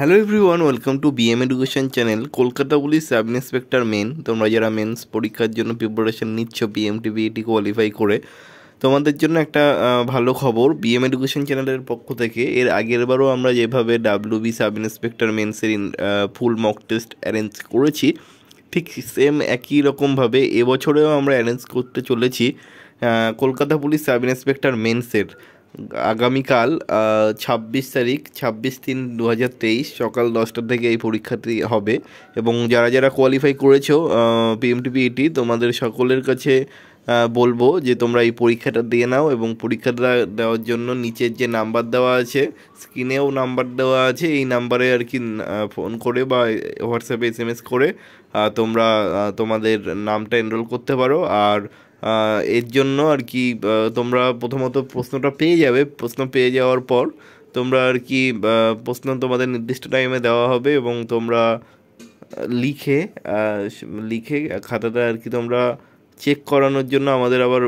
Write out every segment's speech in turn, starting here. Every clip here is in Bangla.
hello everyone welcome to BM education channel Kolkata police sub inspector mains তোমরা যারা মেন্স পরীক্ষার জন্য প্রিপারেশন নিচ্ছ বিএমটিবি এটি কোয়ালিফাই করে তোমাদের জন্য একটা ভালো খবর বিএম এডুকেশন চ্যানেলের পক্ষ থেকে এর আগের বারও আমরা যেভাবে ডাব্লিউবি সাব ইন্সপেক্টর মেন্সের ফুল মক টেস্ট অ্যারেঞ্জ করেছি ঠিক সেম একই রকমভাবে এবছরেও আমরা অ্যারেঞ্জ করতে চলেছি কলকাতা পুলিশ সাব ইন্সপেক্টর মেন্সের আগামীকাল ছাব্বিশ তারিখ ছাব্বিশ তিন দু সকাল দশটা থেকে এই পরীক্ষাটি হবে এবং যারা যারা কোয়ালিফাই করেছো পিএমটিপিইটি e তোমাদের সকলের কাছে বলবো যে তোমরা এই পরীক্ষাটা দিয়ে নাও এবং পরীক্ষাটা দেওয়ার জন্য নিচের যে নাম্বার দেওয়া আছে স্ক্রিনেও নাম্বার দেওয়া আছে এই নাম্বারে আর কি ফোন করে বা হোয়াটসঅ্যাপে এস করে তোমরা তোমাদের নামটা এনরোল করতে পারো আর এর জন্য আর কি তোমরা প্রথমত প্রশ্নটা পেয়ে যাবে প্রশ্ন পেয়ে যাওয়ার পর তোমরা আর কি প্রশ্ন তোমাদের নির্দিষ্ট টাইমে দেওয়া হবে এবং তোমরা লিখে লিখে খাতাটা আর কি তোমরা চেক করানোর জন্য আমাদের আবার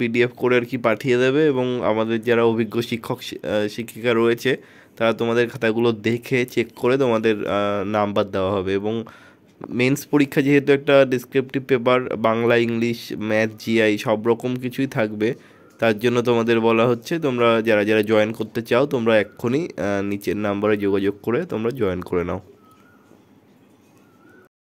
পিডিএফ করে আর কি পাঠিয়ে দেবে এবং আমাদের যারা অভিজ্ঞ শিক্ষক শিক্ষিকা রয়েছে তারা তোমাদের খাতাগুলো দেখে চেক করে তোমাদের নাম্বার দেওয়া হবে এবং মেন্স পরীক্ষা যেহেতু একটা descriptive paper Bangla English math GI সব রকম কিছুই থাকবে তার জন্য তোমাদের বলা হচ্ছে তোমরা যারা যারা জয়েন করতে চাও তোমরা এক্ষুনি নিচের নাম্বারে যোগাযোগ করে তোমরা জয়েন করে নাও